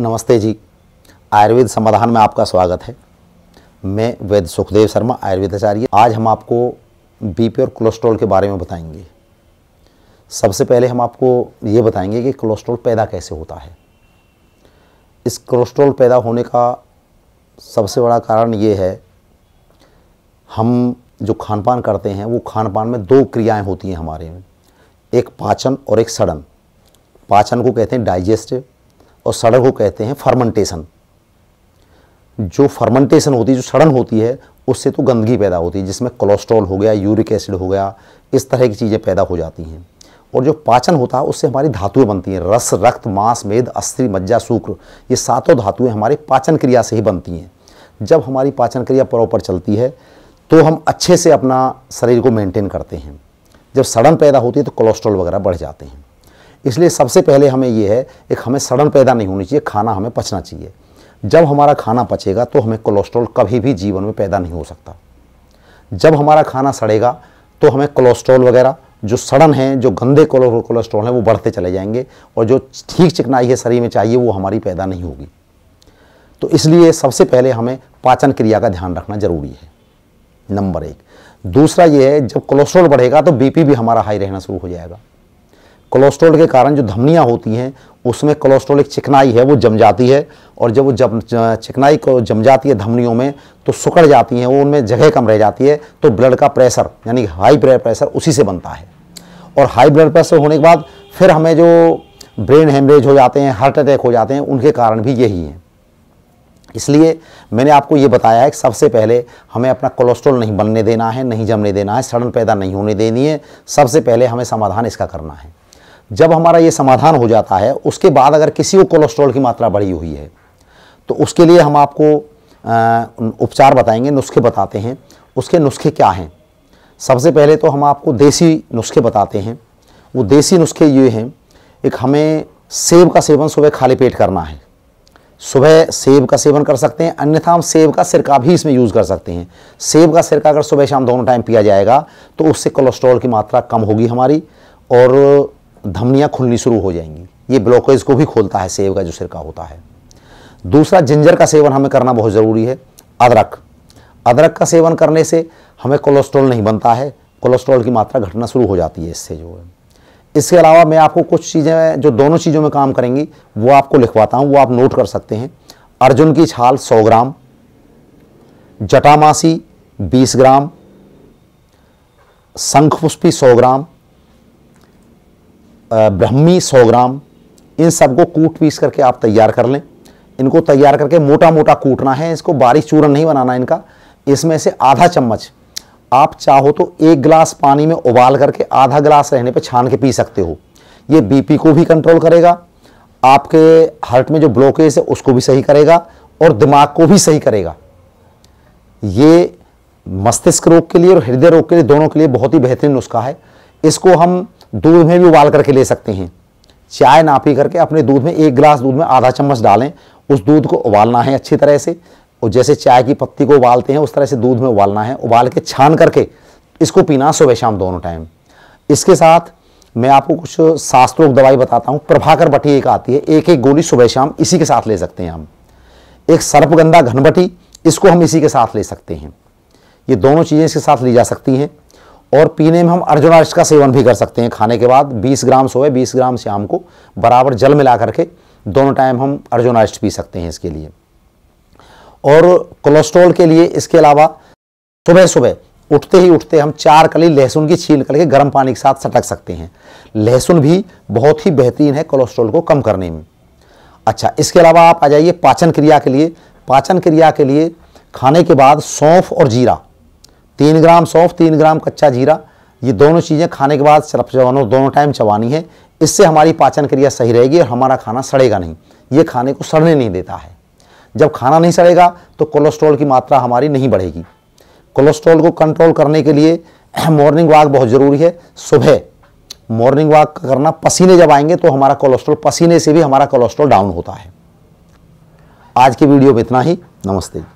नमस्ते जी आयुर्वेद समाधान में आपका स्वागत है मैं वैद्य सुखदेव शर्मा आयुर्वेद आचार्य आज हम आपको बीपी और कोलेस्ट्रॉल के बारे में बताएंगे सबसे पहले हम आपको ये बताएंगे कि कोलेस्ट्रॉल पैदा कैसे होता है इस कोलेस्ट्रॉल पैदा होने का सबसे बड़ा कारण ये है हम जो खान पान करते हैं वो खान पान में दो क्रियाएं होती हैं हमारे में एक पाचन और एक सड़न पाचन को कहते हैं डाइजेस्टिव और सड़न को कहते हैं फर्मेंटेशन जो फर्मेंटेशन होती है जो सड़न होती है उससे तो गंदगी पैदा होती है जिसमें कोलेस्ट्रॉल हो गया यूरिक एसिड हो गया इस तरह की चीज़ें पैदा हो जाती हैं और जो पाचन होता है उससे हमारी धातुएं बनती हैं रस रक्त मांस मेद अस्थि मज्जा शुक्र ये सातों धातुएं हमारी पाचन क्रिया से ही बनती हैं जब हमारी पाचन क्रिया प्रॉपर चलती है तो हम अच्छे से अपना शरीर को मेंटेन करते हैं जब सड़न पैदा होती है तो कोलेस्ट्रॉल वगैरह बढ़ जाते हैं इसलिए सबसे पहले हमें यह है एक हमें सड़न पैदा नहीं होनी चाहिए खाना हमें पचना चाहिए जब हमारा खाना पचेगा तो हमें कोलेस्ट्रॉल कभी भी जीवन में पैदा नहीं हो सकता जब हमारा खाना सड़ेगा तो हमें कोलेस्ट्रॉल वगैरह जो सड़न है जो गंदे कोलेस्ट्रॉल हैं वो बढ़ते चले जाएंगे और जो ठीक चिकनाई है शरीर में चाहिए वो हमारी पैदा नहीं होगी तो इसलिए सबसे पहले हमें पाचन क्रिया का ध्यान रखना जरूरी है नंबर एक दूसरा ये है जब कोलेस्ट्रॉल बढ़ेगा तो बीपी भी हमारा हाई रहना शुरू हो जाएगा कोलेस्ट्रॉल के कारण जो धमनियाँ होती हैं उसमें कोलेस्ट्रॉल एक चिकनाई है वो जम जाती है और जब वो जम चिकनाई को जम जाती है धमनियों में तो सुकड़ जाती हैं वो उनमें जगह कम रह जाती है तो ब्लड का प्रेशर यानी हाई ब्लड प्रेशर उसी से बनता है और हाई ब्लड प्रेशर होने के बाद फिर हमें जो ब्रेन हेमरेज हो जाते हैं हार्ट अटैक हो जाते हैं उनके कारण भी यही हैं इसलिए मैंने आपको ये बताया है कि सबसे पहले हमें अपना कोलेस्ट्रॉल नहीं बनने देना है नहीं जमने देना है सड़न पैदा नहीं होने देनी है सबसे पहले हमें समाधान इसका करना है जब हमारा ये समाधान हो जाता है उसके बाद अगर किसी को कोलेस्ट्रॉल की मात्रा बढ़ी हुई है तो उसके लिए हम आपको उपचार बताएंगे नुस्खे बताते हैं उसके नुस्खे क्या हैं सबसे पहले तो हम आपको देसी नुस्खे बताते हैं वो देसी नुस्खे ये हैं एक हमें सेब का सेवन सुबह खाली पेट करना है सुबह सेब का सेवन कर सकते हैं अन्यथा हम सेब का सिरका भी इसमें यूज़ कर सकते हैं सेब का सिरका अगर सुबह शाम दोनों टाइम पिया जाएगा तो उससे कोलेस्ट्रॉल की मात्रा कम होगी हमारी और धमनियाँ खुलनी शुरू हो जाएंगी ये ब्लॉकेज को भी खोलता है सेब का जो सिरका होता है दूसरा जिंजर का सेवन हमें करना बहुत ज़रूरी है अदरक अदरक का सेवन करने से हमें कोलेस्ट्रॉल नहीं बनता है कोलेस्ट्रॉल की मात्रा घटना शुरू हो जाती है इससे जो है इसके अलावा मैं आपको कुछ चीज़ें जो दोनों चीज़ों में काम करेंगी वो आपको लिखवाता हूँ वो आप नोट कर सकते हैं अर्जुन की छाल 100 ग्राम जटामासी 20 ग्राम शंखपुष्पी सौ ग्राम ब्रह्मी सौ ग्राम इन सबको कूट पीस करके आप तैयार कर लें इनको तैयार करके मोटा मोटा कूटना है इसको बारीक चूरन नहीं बनाना इनका इसमें से आधा चम्मच आप चाहो तो एक गिलास पानी में उबाल करके आधा गिलास रहने पे छान के पी सकते हो ये बीपी को भी कंट्रोल करेगा आपके हार्ट में जो ब्लॉकेज है उसको भी सही करेगा और दिमाग को भी सही करेगा ये मस्तिष्क रोग के लिए और हृदय रोग के लिए दोनों के लिए बहुत ही बेहतरीन नुस्खा है इसको हम दूध में भी उबाल करके ले सकते हैं चाय ना पी करके अपने दूध में एक गिलास दूध में आधा चम्मच डालें उस दूध को उबालना है अच्छी तरह से और जैसे चाय की पत्ती को उबालते हैं उस तरह से दूध में उबालना है उबाल के छान करके इसको पीना सुबह शाम दोनों टाइम इसके साथ मैं आपको कुछ शास्त्रोक दवाई बताता हूँ प्रभाकर बटी एक आती है एक एक गोली सुबह शाम इसी के साथ ले सकते हैं हम एक सर्पगंधा घनबटी इसको हम इसी के साथ ले सकते हैं ये दोनों चीज़ें इसके साथ ली जा सकती हैं और पीने में हम अर्जुनाश का सेवन भी कर सकते हैं खाने के बाद 20 ग्राम सोए 20 ग्राम शाम को बराबर जल मिला करके दोनों टाइम हम अर्जुनाष्ट पी सकते हैं इसके लिए और कोलेस्ट्रॉल के लिए इसके अलावा सुबह सुबह उठते ही उठते हम चार कली लहसुन की छील करके गर्म पानी के साथ सटक सकते हैं लहसुन भी बहुत ही बेहतरीन है कोलेस्ट्रॉल को कम करने में अच्छा इसके अलावा आप आ जाइए पाचन क्रिया के लिए पाचन क्रिया के लिए खाने के बाद सौंफ और जीरा तीन ग्राम सौंफ तीन ग्राम कच्चा जीरा ये दोनों चीज़ें खाने के बाद सिर्फ चबानो दोनों टाइम चबानी है इससे हमारी पाचन क्रिया सही रहेगी और हमारा खाना सड़ेगा नहीं ये खाने को सड़ने नहीं देता है जब खाना नहीं सड़ेगा तो कोलेस्ट्रॉल की मात्रा हमारी नहीं बढ़ेगी कोलेस्ट्रॉल को कंट्रोल करने के लिए मॉर्निंग वॉक बहुत ज़रूरी है सुबह मॉर्निंग वॉक करना पसीने जब आएंगे तो हमारा कोलेस्ट्रॉल पसीने से भी हमारा कोलेस्ट्रॉल डाउन होता है आज की वीडियो में इतना ही नमस्ते